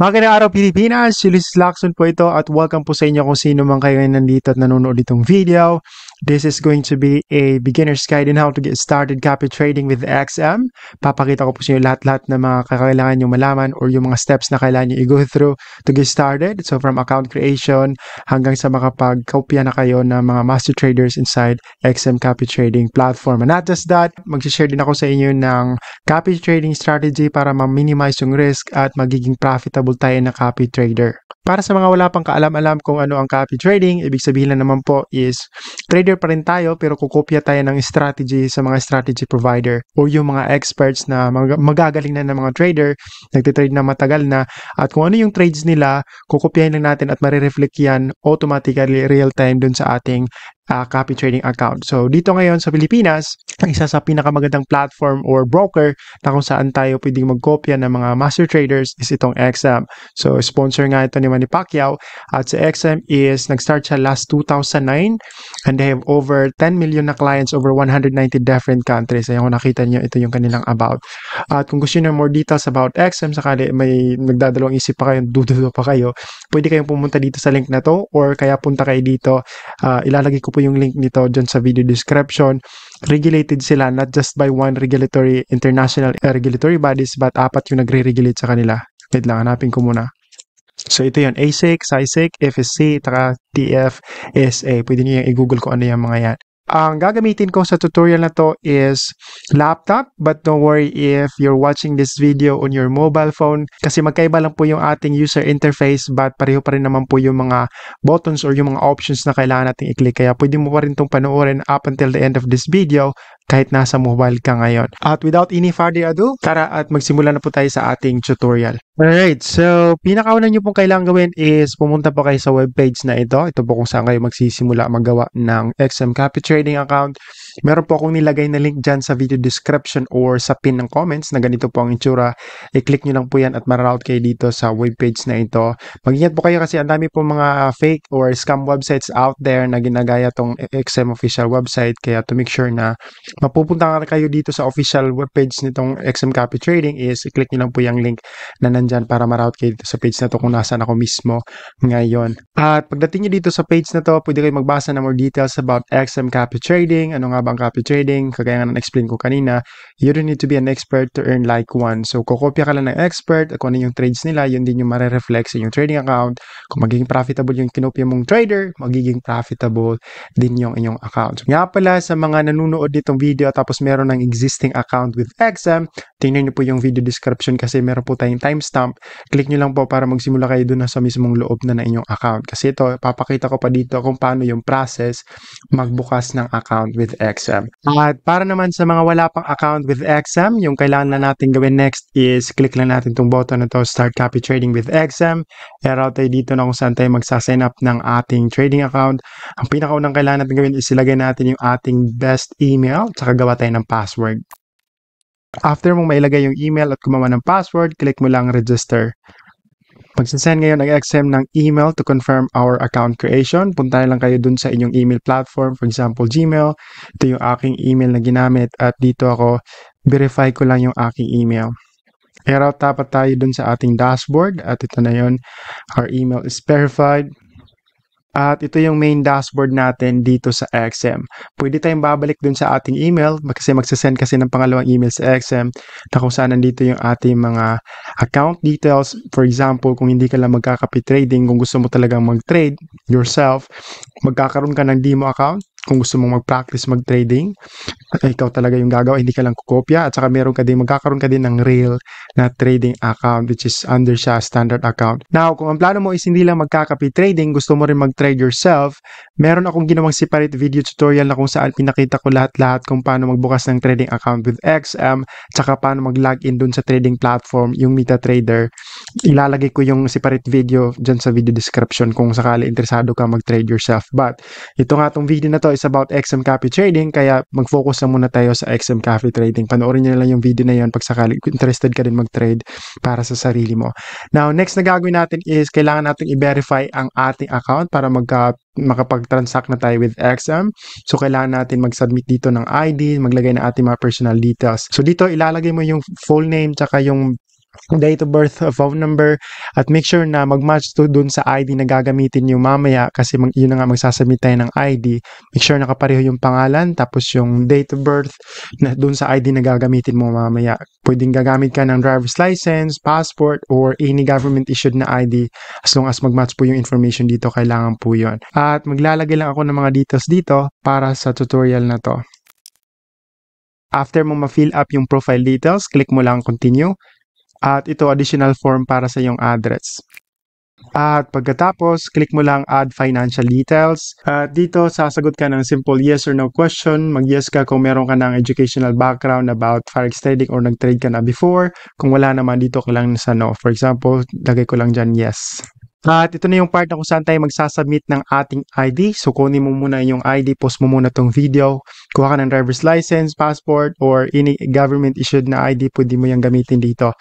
Magandang araw Pilipinas, Ulysses Lacson po ito at welcome po sa inyo kung sino man kayo nandito at nanonood itong video. This is going to be a beginner's guide in how to get started copy trading with XM. Papakita ko po sa inyo lahat-lahat ng mga kakailangan nyo malaman or yung mga steps na kailangan nyo i-go through to get started. So from account creation hanggang sa makapag-kopya na kayo ng mga master traders inside XM copy trading platform. And not just that, mag-share din ako sa inyo ng copy trading strategy para ma-minimize yung risk at magiging profitable available tayo na copy trader. Para sa mga wala pang kaalam-alam kung ano ang copy trading, ibig sabihin lang naman po is trader pa rin tayo pero kukopya tayo ng strategy sa mga strategy provider o yung mga experts na mag- magagaling na ng mga trader, nagtitrade na matagal na at kung ano yung trades nila, kukopyahin lang natin at marireflect yan automatically real time dun sa ating uh, copy trading account. So dito ngayon sa Pilipinas, ang isa sa pinakamagandang platform or broker na kung saan tayo pwedeng magkopya ng mga master traders is itong XM. So sponsor nga ito ni Manny Pacquiao at sa XM is nag-start siya last 2009 and they have over 10 million na clients over 190 different countries. Ayun, kung nakita niyo ito yung kanilang about. At kung gusto niyo more details about XM sakali may nagdadalawang isip pa kayo, dudulo pa kayo, pwede kayong pumunta dito sa link na to or kaya punta kayo dito. Uh, ilalagay ko po po yung link nito dyan sa video description. Regulated sila not just by one regulatory international uh, regulatory bodies but apat yung nagre-regulate sa kanila. Wait lang, hanapin ko muna. So ito yun, ASIC, SISIC, FSC, taka TFSA. Pwede nyo yung i-google kung ano yung mga yan. Ang gagamitin ko sa tutorial na to is laptop but don't worry if you're watching this video on your mobile phone kasi magkaiba lang po yung ating user interface but pareho pa rin naman po yung mga buttons or yung mga options na kailangan nating i-click kaya pwede mo pa rin tong panoorin up until the end of this video kahit nasa mobile ka ngayon. At without any further ado, tara at magsimula na po tayo sa ating tutorial. Alright, so pinakauna nyo pong kailangan gawin is pumunta po kayo sa webpage na ito. Ito po kung saan kayo magsisimula maggawa ng XM Copy Trading account. Meron po akong nilagay na link dyan sa video description or sa pin ng comments na ganito po ang itsura. I-click nyo lang po yan at mararoute kayo dito sa webpage na ito. Mag-ingat po kayo kasi ang dami po mga fake or scam websites out there na ginagaya tong XM official website. Kaya to make sure na mapupunta ka kayo dito sa official webpage nitong XM Copy Trading is i-click nyo lang po yung link na nandyan para ma-route kayo dito sa page na to kung nasaan ako mismo ngayon. At pagdating nyo dito sa page na to, pwede kayo magbasa ng more details about XM Copy Trading. Ano nga ba ang copy trading? Kagaya nga na-explain ko kanina, you don't need to be an expert to earn like one. So, kukopya ka lang ng expert, kung ano yung trades nila, yun din yung mare-reflect sa yung trading account. Kung magiging profitable yung kinopya mong trader, magiging profitable din yung inyong account. Nga pala, sa mga nanonood nitong video, video tapos meron ng existing account with XM, tingnan nyo po yung video description kasi meron po tayong timestamp. Click nyo lang po para magsimula kayo dun sa mismong loob na ng inyong account. Kasi ito, papakita ko pa dito kung paano yung process magbukas ng account with XM. At para naman sa mga wala pang account with XM, yung kailangan na natin gawin next is click lang natin itong button na to, Start Copy Trading with XM. Error tayo dito na kung saan tayo magsasign up ng ating trading account. Ang pinakaunang kailangan natin gawin is ilagay natin yung ating best email account, saka gawa tayo ng password. After mong mailagay yung email at gumawa ng password, click mo lang register. Magsasend ngayon ang XM ng email to confirm our account creation. Punta lang kayo dun sa inyong email platform, for example, Gmail. Ito yung aking email na ginamit at dito ako, verify ko lang yung aking email. Pero tapat tayo dun sa ating dashboard at ito na yon Our email is verified. At ito yung main dashboard natin dito sa XM. Pwede tayong babalik dun sa ating email kasi magsasend kasi ng pangalawang email sa XM na kung saan nandito yung ating mga account details. For example, kung hindi ka lang magkakapi trading, kung gusto mo talaga mag-trade yourself, magkakaroon ka ng demo account kung gusto mong mag-practice mag-trading, ikaw talaga yung gagawa, hindi ka lang kukopya. At saka meron ka din, magkakaroon ka din ng real na trading account which is under siya standard account. Now, kung ang plano mo is hindi lang magkakapi trading, gusto mo rin mag-trade yourself, meron akong ginawang separate video tutorial na kung saan pinakita ko lahat-lahat kung paano magbukas ng trading account with XM, at saka paano mag-login dun sa trading platform, yung Meet data trader, ilalagay ko yung separate video dyan sa video description kung sakali interesado ka mag-trade yourself. But ito nga tong video na to is about XM Coffee Trading kaya mag-focus na muna tayo sa XM Coffee Trading. Panoorin nyo na lang yung video na yun pag sakali interested ka din mag-trade para sa sarili mo. Now, next na gagawin natin is kailangan natin i-verify ang ating account para magka makapag-transact na tayo with XM. So, kailangan natin mag-submit dito ng ID, maglagay ng ating mga personal details. So, dito ilalagay mo yung full name tsaka yung date of birth, uh, phone number, at make sure na mag-match to dun sa ID na gagamitin nyo mamaya kasi mag, yun na nga magsasubmit tayo ng ID. Make sure na kapareho yung pangalan, tapos yung date of birth na dun sa ID na gagamitin mo mamaya. Pwedeng gagamit ka ng driver's license, passport, or any government-issued na ID as long as mag-match po yung information dito, kailangan po yun. At maglalagay lang ako ng mga details dito para sa tutorial na to. After mo ma-fill up yung profile details, click mo lang continue at ito additional form para sa iyong address. At pagkatapos, click mo lang add financial details. At dito, sasagot ka ng simple yes or no question. Mag-yes ka kung meron ka ng educational background about forex trading or nag-trade ka na before. Kung wala naman, dito ka lang sa no. For example, lagay ko lang dyan yes. At ito na yung part na kung saan tayo magsasubmit ng ating ID. So kunin mo muna yung ID, post mo muna tong video. Kuha ka ng driver's license, passport, or any government issued na ID, pwede mo yung gamitin dito.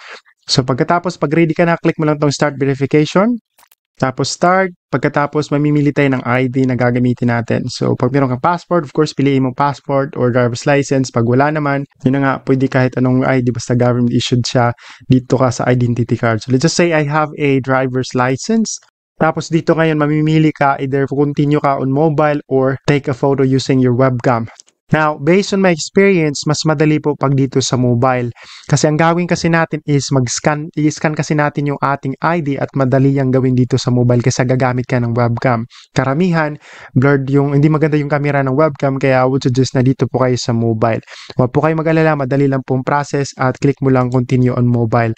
So pagkatapos pag ready ka na, click mo lang tong start verification. Tapos start, pagkatapos mamimili tayo ng ID na gagamitin natin. So pag meron kang passport, of course, piliin mo passport or driver's license. Pag wala naman, yun na nga, pwede kahit anong ID, basta government issued siya dito ka sa identity card. So let's just say I have a driver's license. Tapos dito ngayon, mamimili ka either continue ka on mobile or take a photo using your webcam. Now, based on my experience, mas madali po pag dito sa mobile. Kasi ang gawin kasi natin is mag-scan, i-scan kasi natin yung ating ID at madali yung gawin dito sa mobile kasi gagamit ka ng webcam. Karamihan, blurred yung, hindi maganda yung camera ng webcam kaya I would suggest na dito po kayo sa mobile. Huwag po kayo mag-alala, madali lang pong process at click mo lang continue on mobile.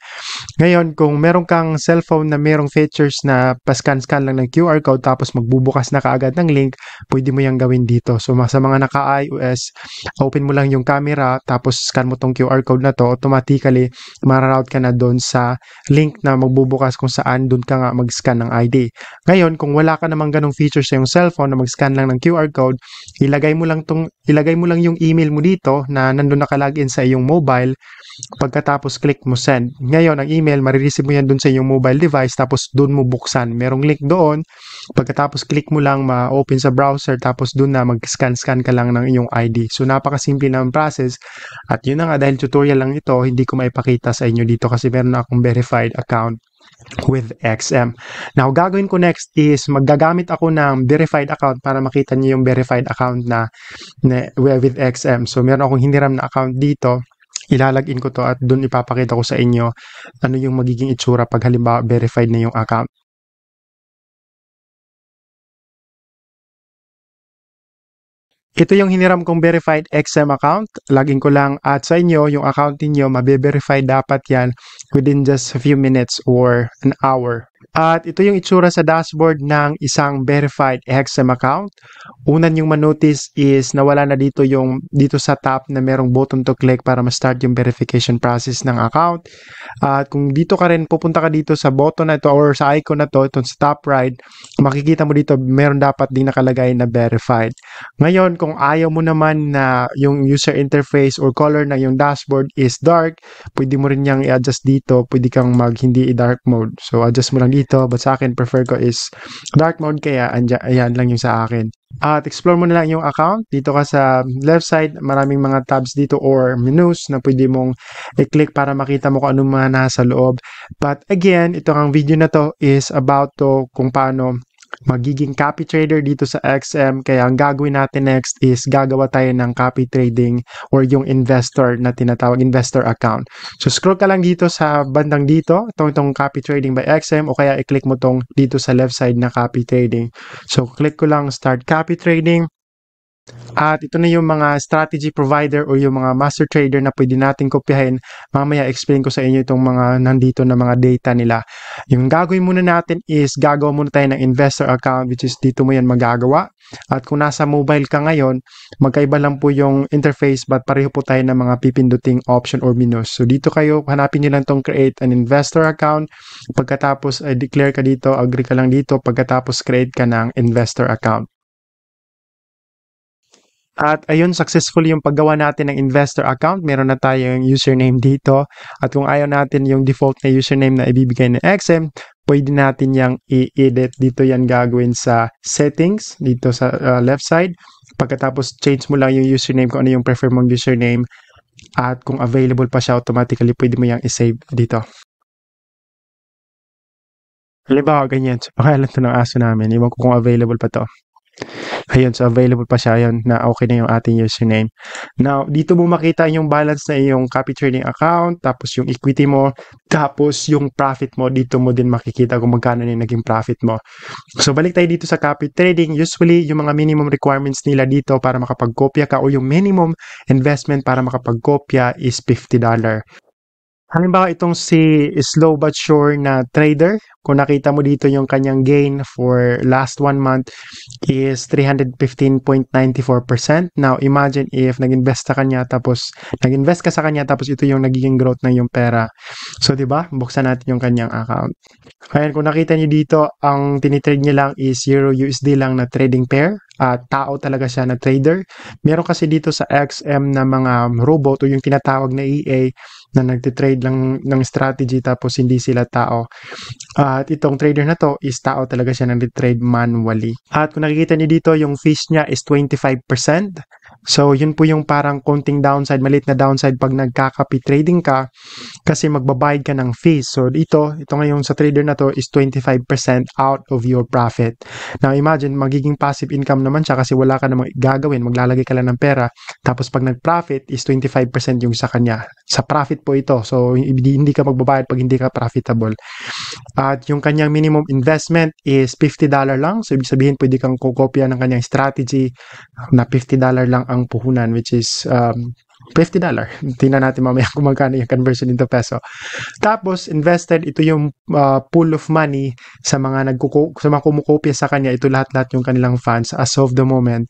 Ngayon, kung meron kang cellphone na merong features na pa-scan-scan lang ng QR code tapos magbubukas na kaagad ng link, pwede mo yung gawin dito. So, sa mga naka-iOS, is open mo lang yung camera tapos scan mo tong QR code na to automatically mararoute ka na doon sa link na magbubukas kung saan doon ka nga mag-scan ng ID. Ngayon, kung wala ka namang ganong feature sa yung cellphone na mag-scan lang ng QR code, ilagay mo lang tong ilagay mo lang yung email mo dito na nandun ka-login sa iyong mobile. Pagkatapos click mo send. Ngayon, ang email, marireceive mo yan dun sa iyong mobile device tapos dun mo buksan. Merong link doon. Pagkatapos click mo lang ma-open sa browser tapos dun na mag-scan-scan ka lang ng iyong ID. So, napakasimple na ang process. At yun na nga, dahil tutorial lang ito, hindi ko maipakita sa inyo dito kasi meron akong verified account with XM. Now, gagawin ko next is maggagamit ako ng verified account para makita niyo yung verified account na, na with XM. So, meron akong hiniram na account dito. Ilalagin ko to at doon ipapakita ko sa inyo ano yung magiging itsura pag halimbawa verified na yung account. Ito yung hiniram kong verified XM account. Laging ko lang at sa inyo, yung account niyo mabe-verify dapat yan within just a few minutes or an hour at ito yung itsura sa dashboard ng isang verified Hexam account. Una yung manotice is nawala na dito yung dito sa top na merong button to click para ma-start yung verification process ng account. At kung dito ka rin, pupunta ka dito sa button na ito or sa icon na to, itong sa top right, makikita mo dito meron dapat ding nakalagay na verified. Ngayon, kung ayaw mo naman na yung user interface or color ng yung dashboard is dark, pwede mo rin niyang i-adjust dito, pwede kang mag hindi i-dark mode. So adjust mo lang dito. But sa akin, prefer ko is dark mode kaya ayan lang yung sa akin. At explore mo na lang yung account. Dito ka sa left side, maraming mga tabs dito or menus na pwede mong i-click para makita mo kung ano mga nasa loob. But again, ito ang video na to is about to kung paano magiging copy trader dito sa XM. Kaya ang gagawin natin next is gagawa tayo ng copy trading or yung investor na tinatawag investor account. So scroll ka lang dito sa bandang dito, itong, itong copy trading by XM o kaya i-click mo tong dito sa left side na copy trading. So click ko lang start copy trading. At ito na yung mga strategy provider or yung mga master trader na pwede natin kopyahin. Mamaya explain ko sa inyo itong mga nandito na mga data nila. Yung gagawin muna natin is gagawa muna tayo ng investor account which is dito mo yan magagawa. At kung nasa mobile ka ngayon, magkaiba lang po yung interface but pareho po tayo ng mga pipinduting option or minus. So dito kayo, hanapin nyo lang itong create an investor account. Pagkatapos, eh, declare ka dito, agree ka lang dito. Pagkatapos, create ka ng investor account. At ayun, successful yung paggawa natin ng investor account. Meron na tayong username dito. At kung ayaw natin yung default na username na ibibigay ng XM, pwede natin yang i-edit. Dito yan gagawin sa settings, dito sa uh, left side. Pagkatapos, change mo lang yung username kung ano yung prefer mong username. At kung available pa siya, automatically pwede mo yang i-save dito. Halimbawa, ganyan. So, pakialam to ng aso namin. Iwan ko kung available pa to. Ayun, so available pa siya yun na okay na yung ating username. Now, dito mo makita yung balance na yung copy trading account, tapos yung equity mo, tapos yung profit mo. Dito mo din makikita kung magkano yung naging profit mo. So, balik tayo dito sa copy trading. Usually, yung mga minimum requirements nila dito para makapagkopya ka o yung minimum investment para makapagkopya is $50. Halimbawa itong si slow but sure na trader kung nakita mo dito yung kanyang gain for last one month is 315.94%. Now, imagine if nag-invest ka kanya tapos nag-invest ka sa kanya tapos ito yung nagiging growth ng yung pera. So, di ba? Buksan natin yung kanyang account. Ayan, kung nakita niyo dito, ang tinitrade niya lang is Euro USD lang na trading pair uh, tao talaga siya na trader. Meron kasi dito sa XM na mga robot o yung tinatawag na EA na nagtitrade lang ng strategy tapos hindi sila tao. Uh, at itong trader na to is tao talaga siya nag-trade manually. At kung nakikita niyo dito, yung fees niya is 25%. So, yun po yung parang konting downside, malit na downside pag nagkakapi trading ka kasi magbabayad ka ng fees. So, ito, ito ngayon sa trader na to is 25% out of your profit. Now, imagine, magiging passive income naman siya kasi wala ka namang gagawin, maglalagay ka lang ng pera. Tapos, pag nag-profit is 25% yung sa kanya. Sa profit po ito. So, hindi, hindi ka magbabayad pag hindi ka profitable. At at yung kanyang minimum investment is $50 lang. So, ibig sabihin, pwede kang kukopya ng kanyang strategy na $50 lang ang puhunan, which is um, $50. Tingnan natin mamaya kung magkano yung conversion into peso. Tapos, invested, ito yung uh, pool of money sa mga, nagkuko- sa mga kumukopya sa kanya. Ito lahat-lahat yung kanilang funds as of the moment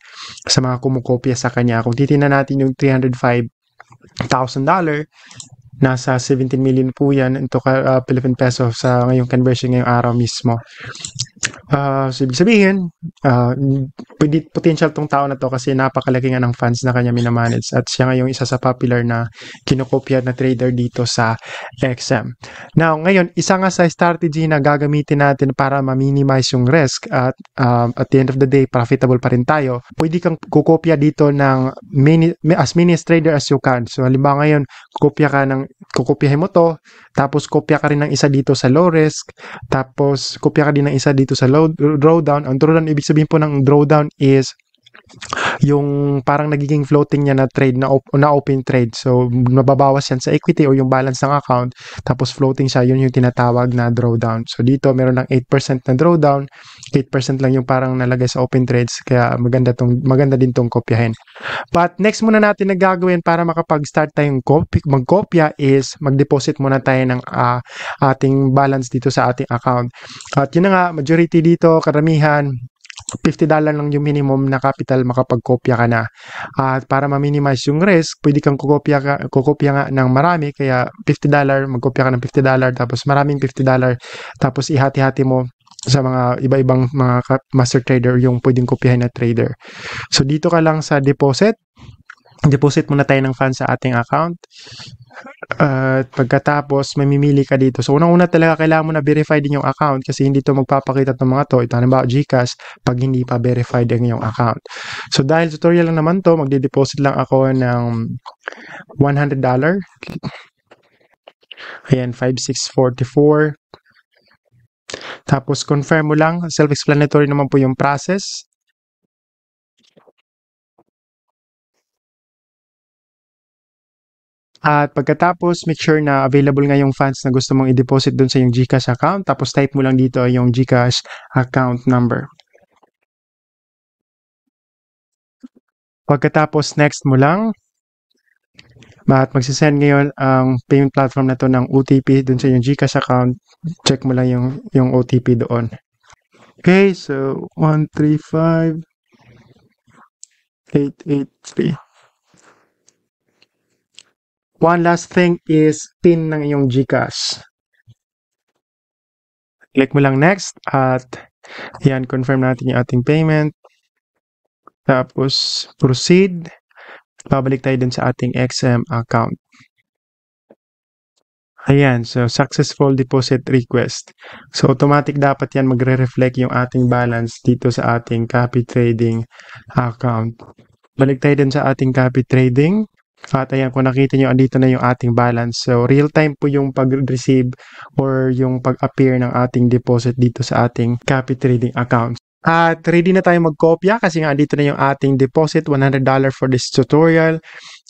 sa mga kumukopya sa kanya. Kung titingnan natin yung $305,000, Nasa 17 million po yan into uh, ah, Philippine peso sa ngayong conversion ngayong araw mismo. Uh, so, ibig sabihin, uh, potential tong tao na to kasi napakalaki nga ng fans na kanya minamanage at siya nga yung isa sa popular na kinokopya na trader dito sa XM. Now, ngayon, isa nga sa strategy na gagamitin natin para ma-minimize yung risk at uh, at the end of the day, profitable pa rin tayo, pwede kang kukopya dito ng mini, as mini trader as you can. So, halimbawa ngayon, kukopya ka ng, kukopyahin mo to, tapos kopya ka rin ng isa dito sa low risk, tapos kopya ka din ng isa dito sa sa low, drawdown, ang drawdown, ibig sabihin po ng drawdown is yung parang nagiging floating niya na trade na, op- na open trade. So, mababawas yan sa equity o yung balance ng account. Tapos floating siya, yun yung tinatawag na drawdown. So, dito meron ng 8% na drawdown. 8% lang yung parang nalagay sa open trades. Kaya maganda, tong, maganda din tong kopyahin. But next muna natin na gagawin para makapag-start tayong copy, mag-kopya is mag-deposit muna tayo ng uh, ating balance dito sa ating account. At yun na nga, majority dito, karamihan, $50 lang yung minimum na capital makapagkopya ka na. At uh, para ma-minimize yung risk, pwede kang kukopya, ka, kukopya nga ng marami. Kaya $50, magkopya ka ng $50, tapos maraming $50, tapos ihati-hati mo sa mga iba-ibang mga master trader yung pwedeng kopyahin na trader. So dito ka lang sa deposit. Deposit muna tayo ng funds sa ating account. At uh, pagkatapos, mamimili ka dito. So, unang-una talaga kailangan mo na verify din yung account kasi hindi to magpapakita ng mga to. Ito, halimbawa, GCash, pag hindi pa verified ang yung account. So, dahil tutorial lang naman to, magde-deposit lang ako ng $100. Ayan, 5644. Tapos, confirm mo lang. Self-explanatory naman po yung process. At pagkatapos, make sure na available nga yung funds na gusto mong i-deposit dun sa yung GCash account. Tapos type mo lang dito yung GCash account number. Pagkatapos, next mo lang. At magsisend ngayon ang payment platform na to ng OTP dun sa yung GCash account. Check mo lang yung, yung OTP doon. Okay, so 135 883. One last thing is pin ng iyong GCash. Click mo lang next at yan, confirm natin yung ating payment. Tapos proceed. Babalik tayo dun sa ating XM account. Ayan, so successful deposit request. So automatic dapat yan magre-reflect yung ating balance dito sa ating copy trading account. Balik tayo dun sa ating copy trading. At ayan, kung nakita nyo, andito na yung ating balance. So, real-time po yung pag-receive or yung pag-appear ng ating deposit dito sa ating copy trading account. At ready na tayo magkopya kasi nga dito na yung ating deposit, $100 for this tutorial.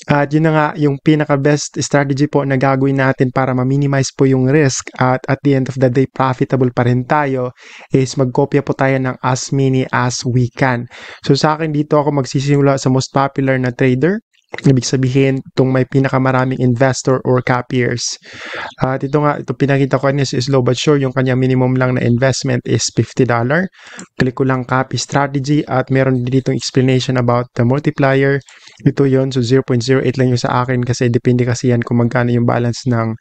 At yun na nga yung pinaka-best strategy po na gagawin natin para ma-minimize po yung risk at at the end of the day profitable pa rin tayo is magkopya po tayo ng as many as we can. So sa akin dito ako magsisimula sa most popular na trader Ibig sabihin, itong may pinakamaraming investor or capiers. Uh, at ito nga, ito pinakita ko kanina is slow but sure, yung kanya minimum lang na investment is $50. Click ko lang copy strategy at meron din dito explanation about the multiplier. Ito yon so 0.08 lang yung sa akin kasi depende kasi yan kung magkano yung balance ng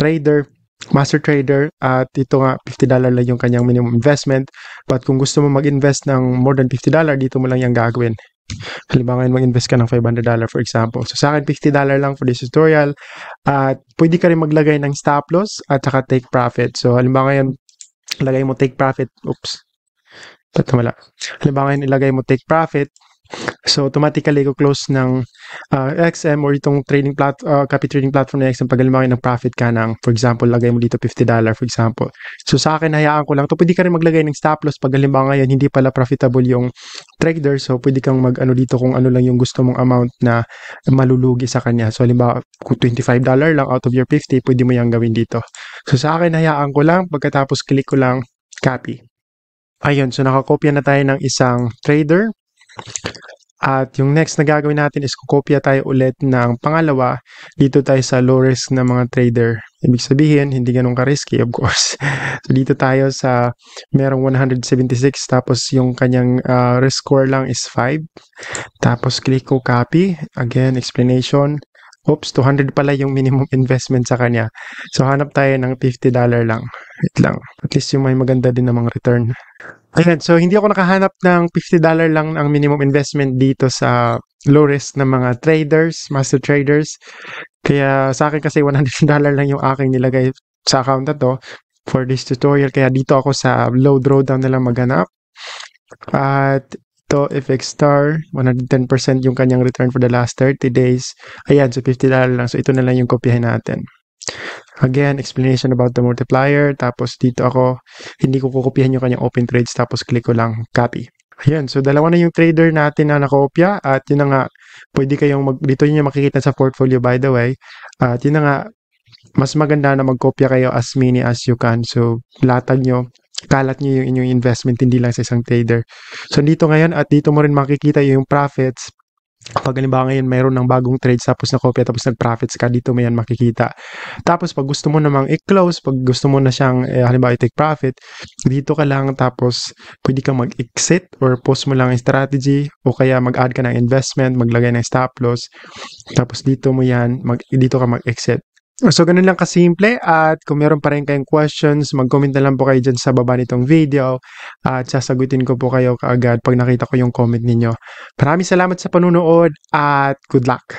trader master trader at ito nga $50 lang yung kanyang minimum investment but kung gusto mo mag-invest ng more than $50 dito mo lang yung gagawin Halimbawa ngayon mag-invest ka ng $500 for example. So sa akin $50 lang for this tutorial at uh, pwede ka rin maglagay ng stop loss at saka take profit. So halimbawa ngayon lagay mo take profit. Oops. Ba't wala? Halimbawa ngayon ilagay mo take profit So automatically ko close ng uh, ah, XM or itong trading plat uh, copy trading platform na XM pag alam ng profit ka ng for example lagay mo dito $50 for example. So sa akin hayaan ko lang to pwede ka rin maglagay ng stop loss pag halimbawa ngayon hindi pala profitable yung trader so pwede kang mag ano dito kung ano lang yung gusto mong amount na malulugi sa kanya. So halimbawa kung $25 lang out of your 50 pwede mo yang gawin dito. So sa akin hayaan ko lang pagkatapos click ko lang copy. Ayun, so nakakopya na tayo ng isang trader. At yung next na gagawin natin is kukopya tayo ulit ng pangalawa dito tayo sa low risk na mga trader. Ibig sabihin, hindi ganun ka-risky of course. so dito tayo sa merong 176 tapos yung kanyang uh, risk score lang is 5. Tapos click ko copy. Again, explanation. Oops, 200 pala yung minimum investment sa kanya. So hanap tayo ng $50 lang. Wait lang. At least yung may maganda din namang return. Ayan, so hindi ako nakahanap ng $50 lang ang minimum investment dito sa low risk ng mga traders, master traders. Kaya sa akin kasi $100 lang yung aking nilagay sa account na to for this tutorial. Kaya dito ako sa low drawdown na maghanap. At ito, FX Star, 110% yung kanyang return for the last 30 days. Ayan, so $50 lang. So ito na lang yung kopyahin natin. Again, explanation about the multiplier. Tapos dito ako, hindi ko kukopihan yung kanyang open trades. Tapos click ko lang copy. Ayan, so dalawa na yung trader natin na nakopya at yun na nga, pwede kayong mag, dito yun yung makikita sa portfolio by the way. At yun na nga, mas maganda na magkopya kayo as many as you can. So, latag nyo, kalat nyo yung inyong investment, hindi lang sa isang trader. So, dito ngayon at dito mo rin makikita yung profits pag halimbawa ngayon mayroon ng bagong trade tapos na kopya tapos nag-profits ka, dito mayan makikita. Tapos pag gusto mo namang i-close, pag gusto mo na siyang eh, halimbawa i-take profit, dito ka lang tapos pwede kang mag-exit or post mo lang ang strategy o kaya mag-add ka ng investment, maglagay ng stop loss. Tapos dito mo yan, mag, dito ka mag-exit. So, ganun lang kasimple at kung meron pa rin kayong questions, mag-comment na lang po kayo dyan sa baba nitong video at sasagutin ko po kayo kaagad pag nakita ko yung comment ninyo. Maraming salamat sa panunood at good luck!